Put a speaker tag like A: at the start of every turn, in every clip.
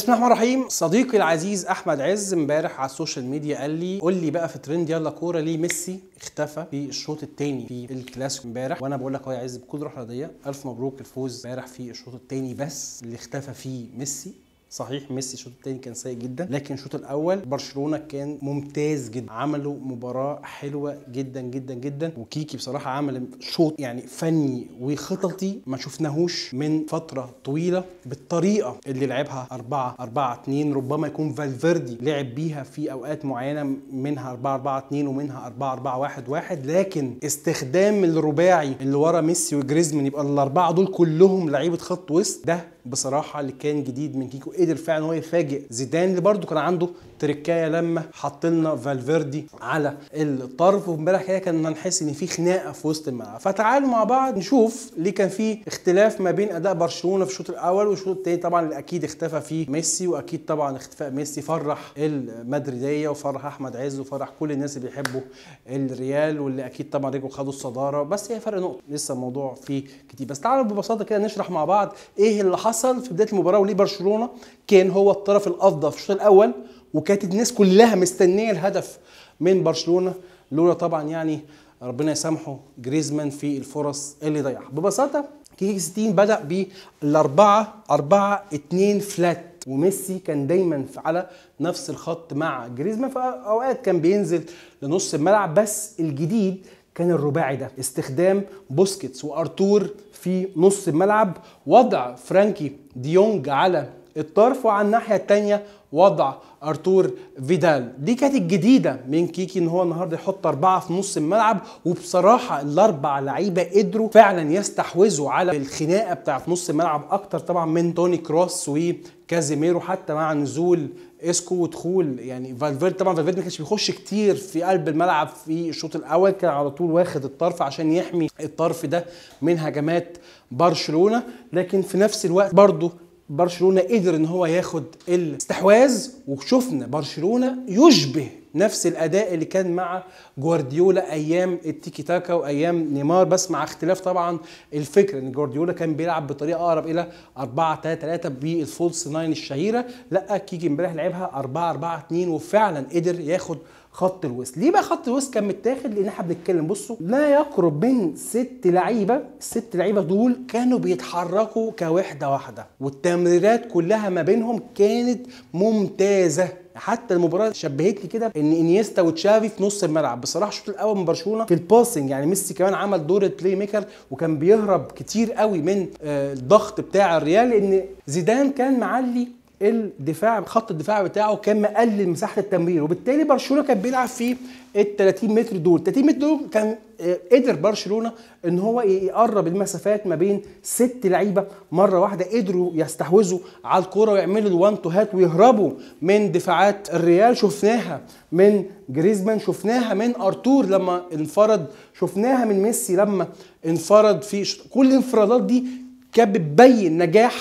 A: بسم الله الرحمن الرحيم صديقي العزيز احمد عز امبارح على السوشيال ميديا قال لي قول لي بقى في ترند يلا كوره ليه ميسي اختفى في الشوط الثاني في الكلاسيكو امبارح وانا بقول لك اهو يا عز بكل روح رياضيه الف مبروك الفوز امبارح في الشوط الثاني بس اللي اختفى فيه ميسي صحيح ميسي الشوط الثاني كان سيء جدا لكن الشوط الاول برشلونه كان ممتاز جدا عملوا مباراه حلوه جدا جدا جدا وكيكي بصراحه عمل شوط يعني فني وخططي ما شفناهوش من فتره طويله بالطريقه اللي لعبها 4 4 2 ربما يكون فالفيردي لعب بيها في اوقات معينه منها 4 4 2 ومنها 4 4 1 1 لكن استخدام الرباعي اللي ورا ميسي وجريزمان يبقى الاربعه دول كلهم لعيبه خط وسط ده بصراحه اللي كان جديد من كيكو قدر فعلا هو يفاجئ زيدان اللي برده كان عنده تركايه لما حط لنا فالفيردي على الطرف وامبارح كده كنا نحس ان في خناقه في وسط الملعب فتعالوا مع بعض نشوف ليه كان في اختلاف ما بين اداء برشلونه في الشوط الاول والشوط الثاني طبعا اللي اكيد اختفى فيه ميسي واكيد طبعا اختفاء ميسي فرح المدريديه وفرح احمد عز وفرح كل الناس اللي بيحبوا الريال واللي اكيد طبعا رجعوا خدوا الصداره بس هي فرق نقطه لسه الموضوع فيه كتير بس تعالوا ببساطه كده نشرح مع بعض ايه اللي حصل في بدايه المباراه وليه برشلونه كان هو الطرف الافضل في الشوط الاول وكانت الناس كلها مستنيه الهدف من برشلونه لولا طبعا يعني ربنا يسامحه جريزمان في الفرص اللي ضيعها ببساطه كيكي 60 بدا بالاربعه 4 2 فلات وميسي كان دايما على نفس الخط مع جريزمان فاوقات كان بينزل لنص الملعب بس الجديد كان الرباعي ده استخدام بوسكيتس وارتور في نص الملعب وضع فرانكي ديونج على الطرف وعلى الناحيه الثانيه وضع ارتور فيدال دي كانت الجديده من كيكي ان هو النهارده يحط اربعه في نص الملعب وبصراحه الاربع لعيبه قدروا فعلا يستحوذوا على الخناقه بتاعه نص الملعب اكتر طبعا من توني كروس وكازيميرو حتى مع نزول اسكو ودخول يعني فالفيرد طبعا فالفيرد ما كانش بيخش كتير في قلب الملعب في الشوط الاول كان على طول واخد الطرف عشان يحمي الطرف ده من هجمات برشلونه لكن في نفس الوقت برضه برشلونه قدر ان هو ياخد الاستحواذ وشفنا برشلونه يشبه نفس الاداء اللي كان مع جوارديولا ايام التيكي تاكا وايام نيمار بس مع اختلاف طبعا الفكر ان جوارديولا كان بيلعب بطريقه اقرب الى 4 3 3 بالفولس 9 الشهيره لا كيجي امبارح لعبها 4 4 2 وفعلا قدر ياخد خط الوسط ليه بقى خط الوسط كان متاخد لان احنا بنتكلم بصوا لا يقرب من ست لعيبه الست لعيبه دول كانوا بيتحركوا كوحده واحده والتمريرات كلها ما بينهم كانت ممتازه حتى المباراه شبهت لي كده ان انيستا وتشافي في نص الملعب بصراحه الشوط الاول من برشلونه في الباسنج يعني ميسي كمان عمل دور البلاي ميكر وكان بيهرب كتير قوي من آه، الضغط بتاع الريال لان زيدان كان معلي الدفاع خط الدفاع بتاعه كان مقلل مساحه التمرير وبالتالي برشلونه كان بيلعب في ال 30 متر دول 30 متر دول كان آه، قدر برشلونه ان هو يقرب المسافات ما بين ست لعيبه مره واحده قدروا يستحوذوا على الكوره ويعملوا الوان تو هات ويهربوا من دفاعات الريال شفناها من جريزمان شفناها من ارتور لما انفرد شفناها من ميسي لما انفرد في كل الانفرادات دي كانت بتبين نجاح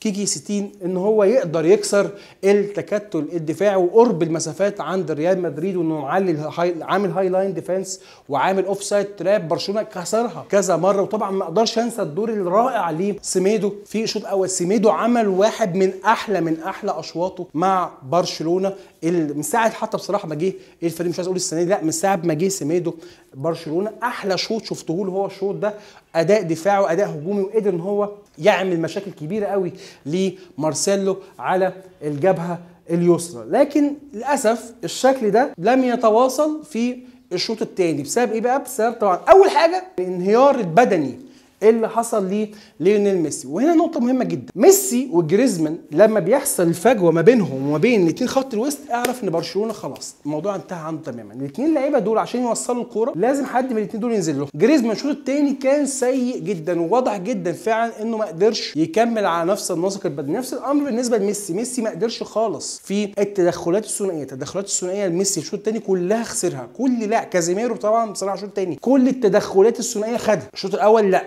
A: كيكي 60 ان هو يقدر يكسر التكتل الدفاعي وقرب المسافات عند ريال مدريد وانه معلي عامل هاي لاين ديفنس وعامل اوف سايد تراب برشلونه كسرها كذا مره وطبعا ما اقدرش انسى الدور الرائع سيميدو في شوط اول سيميدو عمل واحد من احلى من احلى اشواطه مع برشلونه من ساعه حتى بصراحه ما جه الفريق مش عايز اقول السنه دي لا من ساعه ما جه سيميدو برشلونه احلى شوط شفته له هو الشوط ده اداء دفاعي واداء هجومي وقدر ان هو يعمل مشاكل كبيره قوي لمارسيلو على الجبهه اليسرى لكن للاسف الشكل ده لم يتواصل في الشوط الثاني بسبب ايه بقى بسبب طبعا اول حاجه الانهيار البدني ايه اللي حصل ليه ليونيل ميسي وهنا نقطه مهمه جدا ميسي وجريزمان لما بيحصل الفجوه ما بينهم وما بين الاثنين خط الوسط اعرف ان برشلونه خلاص الموضوع انتهى عنده تماما الاثنين لعيبه دول عشان يوصلوا الكوره لازم حد من الاثنين دول ينزل له جريزمان الشوط الثاني كان سيء جدا وواضح جدا فعلا انه ما قدرش يكمل على نفس النسق البدني نفس الامر بالنسبه لميسي ميسي ما قدرش خالص في التدخلات الثنائيه التدخلات الثنائيه لميسي الشوط الثاني كلها خسرها كل لا كازيميرو طبعا بصراحه الشوط الثاني كل التدخلات الثنائيه خدها الشوط الاول لا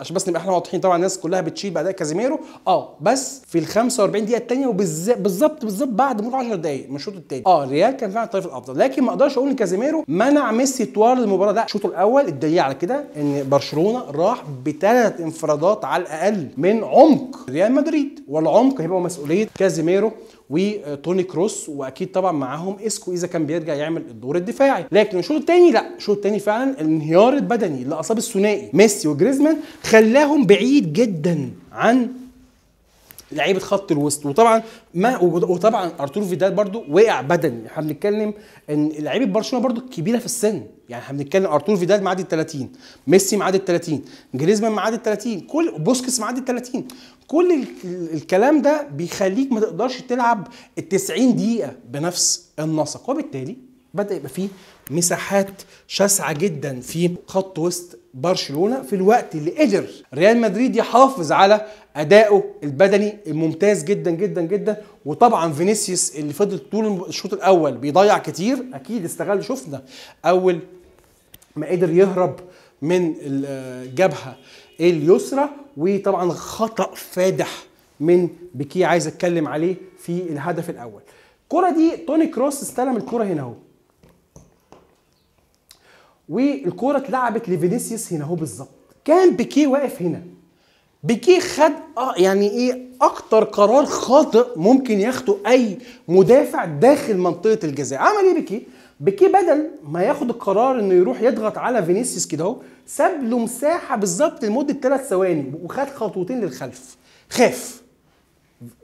A: عشان بس نبقى احنا واضحين طبعا الناس كلها بتشيل بعدها كازيميرو اه بس في ال 45 دقيقه الثانيه وبالظبط بالظبط بعد مرور 10 دقائق من الشوط الثاني اه الريال كان فعلا الطرف الافضل لكن ما اقدرش اقول ان كازيميرو منع ميسي طوال المباراه ده الشوط الاول الدليل على كده ان برشلونه راح بثلاث انفرادات على الاقل من عمق ريال مدريد والعمق هيبقى مسؤوليه كازيميرو وتوني كروس واكيد طبعا معاهم اسكو اذا كان بيرجع يعمل الدور الدفاعي لكن الشوط الثاني لا الشوط الثاني فعلا الانهيار البدني اللي اصاب الثنائي ميسي وجريزمان خلاهم بعيد جدا عن لعيبه خط الوسط وطبعا ما وطبعا ارتور فيدال برده وقع بدني احنا بنتكلم ان لعيبه برشلونه برده كبيره في السن يعني احنا بنتكلم ارتور فيدال معدي ال 30 ميسي معدي ال 30 جريزمان معدي ال 30 كل بوسكس معدي ال 30 كل الكلام ده بيخليك ما تقدرش تلعب ال 90 دقيقه بنفس النسق وبالتالي بدا يبقى فيه مساحات شاسعه جدا في خط وسط برشلونه في الوقت اللي قدر ريال مدريد يحافظ على ادائه البدني الممتاز جدا جدا جدا وطبعا فينيسيوس اللي فضل طول الشوط الاول بيضيع كتير اكيد استغل شفنا اول ما قدر يهرب من الجبهه اليسرى وطبعا خطا فادح من بكي عايز اتكلم عليه في الهدف الاول الكره دي توني كروس استلم الكره هنا اهو والكوره اتلعبت لفينيسيوس هنا اهو بالظبط كان بيكيه واقف هنا بيكيه خد آه، يعني ايه اكتر قرار خاطئ ممكن ياخده اي مدافع داخل منطقه الجزاء عمل ايه بيكيه بيكيه بدل ما ياخد القرار انه يروح يضغط على فينيسيوس كده اهو ساب له مساحه بالظبط لمده ثلاث ثواني وخد خطوتين للخلف خاف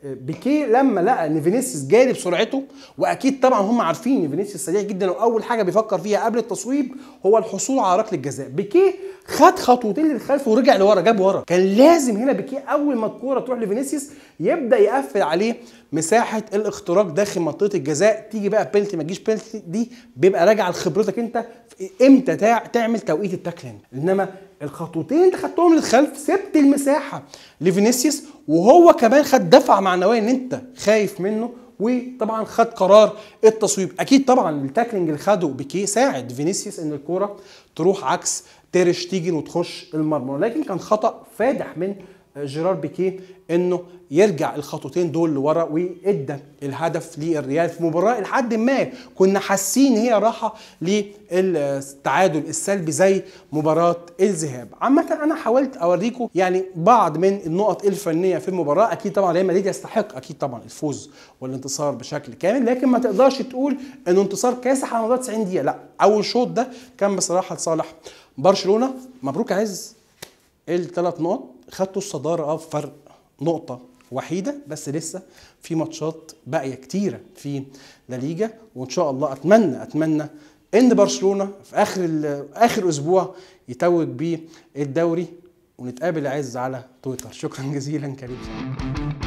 A: بيكيه لما لقى ان فينيسيوس جاري بسرعته واكيد طبعا هم عارفين ان فينيسيوس سريع جدا واول حاجه بيفكر فيها قبل التصويب هو الحصول على ركله جزاء بيكيه خد خطوتين للخلف ورجع لورا جاب ورا كان لازم هنا بيكيه اول ما الكوره تروح لفينيسيوس يبدا يقفل عليه مساحه الاختراق داخل منطقه الجزاء تيجي بقى بيلتي ما تجيش بيلتي دي بيبقى راجع لخبرتك انت امتى تعمل توقيت التاكلين انما الخطوتين اللي خدتهم للخلف سبت المساحه لفينيسيوس وهو كمان خد دفعه معنويه ان انت خايف منه وطبعا خد قرار التصويب اكيد طبعا التاكلينج اللي خده بيكي ساعد فينيسيوس ان الكوره تروح عكس تيرش تيجي وتخش المرمى لكن كان خطا فادح من جيرار بيكيه انه يرجع الخطوتين دول لورا وادى الهدف للريال في مباراه لحد ما كنا حاسين هي راحه للتعادل السلبي زي مباراه الذهاب عامه انا حاولت اوريكم يعني بعض من النقط الفنيه في المباراه اكيد طبعا ريال مدريد يستحق اكيد طبعا الفوز والانتصار بشكل كامل لكن ما تقدرش تقول انه انتصار كاسح على مدار 90 دقيقه لا اول شوط ده كان بصراحه لصالح برشلونه مبروك عز الثلاث نقط خدتوا الصداره اه بفرق نقطه وحيده بس لسه في ماتشات باقيه كتيره في لا ليجا وان شاء الله اتمنى اتمنى ان برشلونه في اخر اخر اسبوع يتوج بيه الدوري ونتقابل عز على تويتر شكرا جزيلا كريم